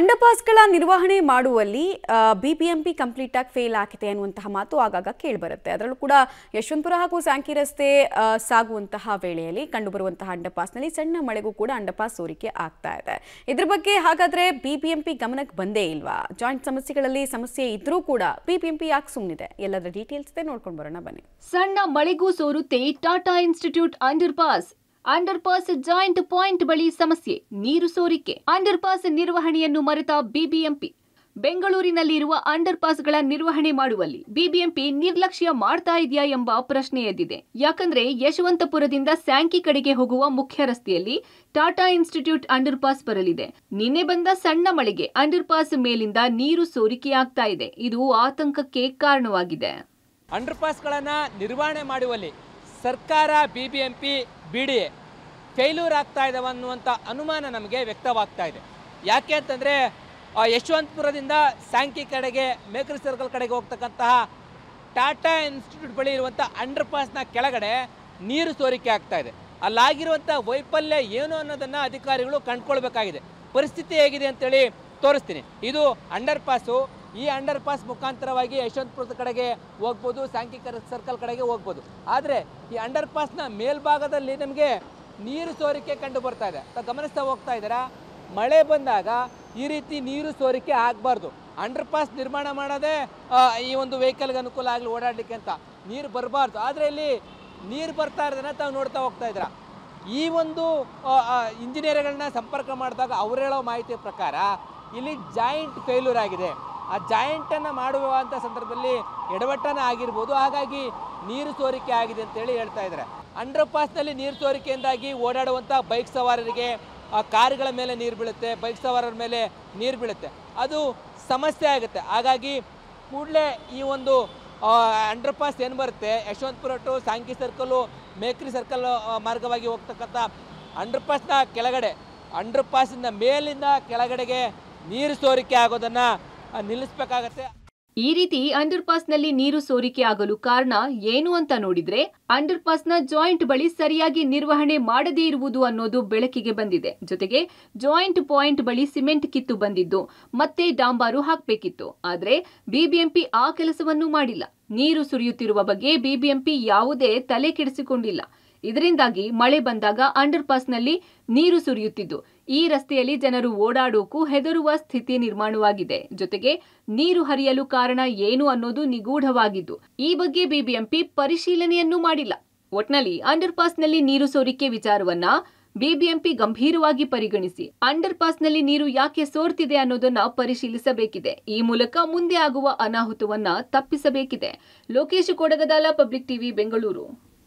ಅಂಡರ್ಪಾಸ್ಗಳ ನಿರ್ವಹಣೆ ಮಾಡುವಲ್ಲಿ BBMP complete ಆಗಿ ಫೇಲ್ ಆಗಿದೆ ಅನ್ನುವಂತಹ ಮಾತು ಆಗಾಗ ಕೇಳಿಬರುತ್ತೆ ಅದರಲ್ಲೂ ಕೂಡ ಯಶವಂತಪುರ ಹಾಗೂ ಸಾಂಕಿ ರಸ್ತೆ ಸಾಗುವಂತಹ ವೇಳೆಯಲ್ಲಿ ಕಂಡುಬರುವಂತಹ ಅಂಡರ್ಪಾಸ್ನಲ್ಲಿ ಸಣ್ಣ ಮಳೆಗೂ ಕೂಡ ಅಂಡರ್ಪಾಸ್ ಸೋರಿಕೆ ಆಗ್ತಾ ಇದೆ ಇದ್ರ ಬಗ್ಗೆ ಹಾಗಾದ್ರೆ ಬಿಬಿಎಂಪಿ ಗಮನಕ್ಕೆ ಬಂದೇ ಇಲ್ವಾ ಜಾಯಿಂಟ್ ಸಮಸ್ಯೆಗಳಲ್ಲಿ ಸಮಸ್ಯೆ ಇದ್ರೂ ಕೂಡ ಬಿಬಿಎಂಪಿ ಯಾಕೆ ಸುಮ್ಮನಿದೆ ಎಲ್ಲದರ ಡೀಟೇಲ್ಸ್ ನೋಡ್ಕೊಂಡು ಬರೋಣ ಬನ್ನಿ ಸಣ್ಣ ಮಳೆಗೂ ಸೋರುತ್ತೆ Tata institute underpass under pass joint point ಬಳಿ ಸಮಸ್ಯೆ ನೀರು ಸೋರಿಕೆ ಅಂಡರ್ ಪಾಸ್ ನಿರ್ವಹಣೆಯನ್ನು ಮರೆತ ಬಿಬಿಎಂಪಿ ಬೆಂಗಳೂರಿನಲ್ಲಿರುವ ಅಂಡರ್ ಪಾಸ್ಗಳ ನಿರ್ವಹಣೆ ಮಾಡುವಲ್ಲಿ ಬಿಬಿಎಂಪಿ ನಿರ್ಲಕ್ಷ್ಯ ಮಾಡ್ತಾ ಇದೆಯಾ ಎಂಬ ಪ್ರಶ್ನೆ ಎದ್ದಿದೆ ಯಾಕಂದ್ರೆ ಯಶವಂತಪುರದಿಂದ ಸ್ಯಾಂಕಿ ಕಡೆಗೆ ಹೋಗುವ ಮುಖ್ಯ ರಸ್ತೆಯಲ್ಲಿ ಟಾಟಾ ಇನ್ಸ್ಟಿಟ್ಯೂಟ್ ಅಂಡರ್ ಪಾಸ್ ಬರಲಿದೆ ನಿನ್ನೆ ಬಂದ ಸಣ್ಣ ಮಳೆಗೆ ಅಂಡರ್ ಪಾಸ್ ಮೇಲಿಂದ ನೀರು ಸೋರಿಕೆಯಾಗ್ತಾ ಇದೆ ಇದು ಆತಂಕಕ್ಕೆ ಕಾರಣವಾಗಿದೆ ಅಂಡರ್ ಪಾಸ್ಗಳನ್ನ ನಿರ್ವಹಣೆ ಮಾಡುವಲ್ಲಿ ಸರ್ಕಾರ B B M P B D A failure ಆಗ್ತಾ ಇದ್ದಾವೆ ಅನ್ನುವಂಥ ಅನುಮಾನ ನಮಗೆ ವ್ಯಕ್ತವಾಗ್ತಾ ಇದೆ ಯಾಕೆ ಅಂತಂದರೆ ಯಶವಂತಪುರದಿಂದ ಸ್ಯಾಂಕಿ ಕಡೆಗೆ ಮೇಕರಿ ಸರ್ಕಲ್ ಕಡೆಗೆ ಹೋಗ್ತಕ್ಕಂತಹ ಟಾಟಾ ಇನ್ಸ್ಟಿಟ್ಯೂಟ್ ಬಳಿ ಇರುವಂಥ ಅಂಡರ್ ಪಾಸ್ನ ಕೆಳಗಡೆ ನೀರು ಸೋರಿಕೆ ಆಗ್ತಾ ಇದೆ ಅಲ್ಲಾಗಿರುವಂಥ ವೈಫಲ್ಯ ಏನು ಅನ್ನೋದನ್ನು ಅಧಿಕಾರಿಗಳು ಕಂಡುಕೊಳ್ಬೇಕಾಗಿದೆ ಪರಿಸ್ಥಿತಿ ಹೇಗಿದೆ ಅಂತೇಳಿ ತೋರಿಸ್ತೀನಿ ಇದು ಅಂಡರ್ ಪಾಸು ಈ ಅಂಡರ್ ಪಾಸ್ ಮುಖಾಂತರವಾಗಿ ಯಶವಂತಪುರದ ಕಡೆಗೆ ಹೋಗ್ಬೋದು ಸಾಂಖ್ಯಿಕ ಸರ್ಕಲ್ ಕಡೆಗೆ ಹೋಗ್ಬೋದು ಆದರೆ ಈ ಅಂಡರ್ ಪಾಸ್ನ ಮೇಲ್ಭಾಗದಲ್ಲಿ ನಮಗೆ ನೀರು ಸೋರಿಕೆ ಕಂಡು ಬರ್ತಾ ಇದೆ ಗಮನಿಸ್ತಾ ಹೋಗ್ತಾ ಇದ್ದೀರಾ ಮಳೆ ಬಂದಾಗ ಈ ರೀತಿ ನೀರು ಸೋರಿಕೆ ಆಗಬಾರ್ದು ಅಂಡರ್ ಪಾಸ್ ನಿರ್ಮಾಣ ಮಾಡೋದೇ ಈ ಒಂದು ವೆಹಿಕಲ್ಗೆ ಅನುಕೂಲ ಆಗಲಿ ಓಡಾಡಲಿಕ್ಕೆ ಅಂತ ನೀರು ಬರಬಾರ್ದು ಆದರೆ ಇಲ್ಲಿ ನೀರು ಬರ್ತಾ ಇರೋದನ್ನ ತಾವು ನೋಡ್ತಾ ಹೋಗ್ತಾ ಇದ್ದೀರಾ ಈ ಒಂದು ಇಂಜಿನಿಯರ್ಗಳನ್ನ ಸಂಪರ್ಕ ಮಾಡಿದಾಗ ಅವ್ರು ಹೇಳೋ ಮಾಹಿತಿ ಪ್ರಕಾರ ಇಲ್ಲಿ ಜಾಯಿಂಟ್ ಫೇಲ್ಯೂರ್ ಆಗಿದೆ ಆ ಜಾಯಿಂಟನ್ನು ಮಾಡುವಂಥ ಸಂದರ್ಭದಲ್ಲಿ ಎಡವಟ್ಟನ ಆಗಿರ್ಬೋದು ಹಾಗಾಗಿ ನೀರು ಸೋರಿಕೆ ಆಗಿದೆ ಅಂತೇಳಿ ಹೇಳ್ತಾ ಇದ್ದಾರೆ ಅಂಡರ್ ಪಾಸ್ನಲ್ಲಿ ನೀರು ಸೋರಿಕೆಯಿಂದಾಗಿ ಓಡಾಡುವಂಥ ಬೈಕ್ ಸವಾರರಿಗೆ ಆ ಕಾರುಗಳ ಮೇಲೆ ನೀರು ಬೀಳುತ್ತೆ ಬೈಕ್ ಸವಾರರ ಮೇಲೆ ನೀರು ಬೀಳುತ್ತೆ ಅದು ಸಮಸ್ಯೆ ಆಗುತ್ತೆ ಹಾಗಾಗಿ ಕೂಡಲೇ ಈ ಒಂದು ಅಂಡರ್ ಪಾಸ್ ಏನು ಬರುತ್ತೆ Yeshwanthpur to Sankey circle Mekhri circle ಮಾರ್ಗವಾಗಿ ಹೋಗ್ತಕ್ಕಂಥ ಅಂಡರ್ ಪಾಸ್ನ ಕೆಳಗಡೆ ಅಂಡರ್ ಪಾಸಿಂದ ಮೇಲಿಂದ ಕೆಳಗಡೆಗೆ ನೀರು ಸೋರಿಕೆ ಆಗೋದನ್ನು ನಿಲ್ಲಿಸಬೇಕಾಗತ್ತೆ ಈ ರೀತಿ ಅಂಡರ್ ನಲ್ಲಿ ನೀರು ಸೋರಿಕೆ ಆಗಲು ಕಾರಣ ಏನು ಅಂತ ನೋಡಿದ್ರೆ ಅಂಡರ್ ನ ಜಾಯಿಂಟ್ ಬಳಿ ಸರಿಯಾಗಿ ನಿರ್ವಹಣೆ ಮಾಡದೇ ಇರುವುದು ಅನ್ನೋದು ಬೆಳಕಿಗೆ ಬಂದಿದೆ ಜೊತೆಗೆ ಜಾಯಿಂಟ್ ಪಾಯಿಂಟ್ ಬಳಿ ಸಿಮೆಂಟ್ ಕಿತ್ತು ಬಂದಿದ್ದು ಮತ್ತೆ ಡಾಂಬಾರು ಹಾಕಬೇಕಿತ್ತು ಆದರೆ ಬಿಬಿಎಂಪಿ ಆ ಕೆಲಸವನ್ನು ಮಾಡಿಲ್ಲ ನೀರು ಸುರಿಯುತ್ತಿರುವ ಬಗ್ಗೆ ಬಿಬಿಎಂಪಿ ಯಾವುದೇ ತಲೆ ಕೆಡಿಸಿಕೊಂಡಿಲ್ಲ ಇದರಿಂದಾಗಿ ಮಳೆ ಬಂದಾಗ ಅಂಡರ್ ಪಾಸ್ನಲ್ಲಿ ನೀರು ಸುರಿಯುತ್ತಿದ್ದು ಈ ರಸ್ತೆಯಲ್ಲಿ ಜನರು ಓಡಾಡೋಕು ಹೆದರುವ ಸ್ಥಿತಿ ನಿರ್ಮಾಣವಾಗಿದೆ ಜೊತೆಗೆ ನೀರು ಹರಿಯಲು ಕಾರಣ ಏನು ಅನ್ನೋದು ನಿಗೂಢವಾಗಿದ್ದು ಈ ಬಗ್ಗೆ ಬಿಬಿಎಂಪಿ ಪರಿಶೀಲನೆಯನ್ನೂ ಮಾಡಿಲ್ಲ ಒಟ್ನಲ್ಲಿ ಅಂಡರ್ ಪಾಸ್ನಲ್ಲಿ ನೀರು ಸೋರಿಕೆ ವಿಚಾರವನ್ನ ಬಿಬಿಎಂಪಿ ಗಂಭೀರವಾಗಿ ಪರಿಗಣಿಸಿ ಅಂಡರ್ ಪಾಸ್ನಲ್ಲಿ ನೀರು ಯಾಕೆ ಸೋರ್ತಿದೆ ಅನ್ನೋದನ್ನ ಪರಿಶೀಲಿಸಬೇಕಿದೆ ಈ ಮೂಲಕ ಮುಂದೆ ಆಗುವ ಅನಾಹುತವನ್ನ ತಪ್ಪಿಸಬೇಕಿದೆ ಲೋಕೇಶ್ ಕೊಡಗದಾಲ ಪಬ್ಲಿಕ್ ಟಿವಿ ಬೆಂಗಳೂರು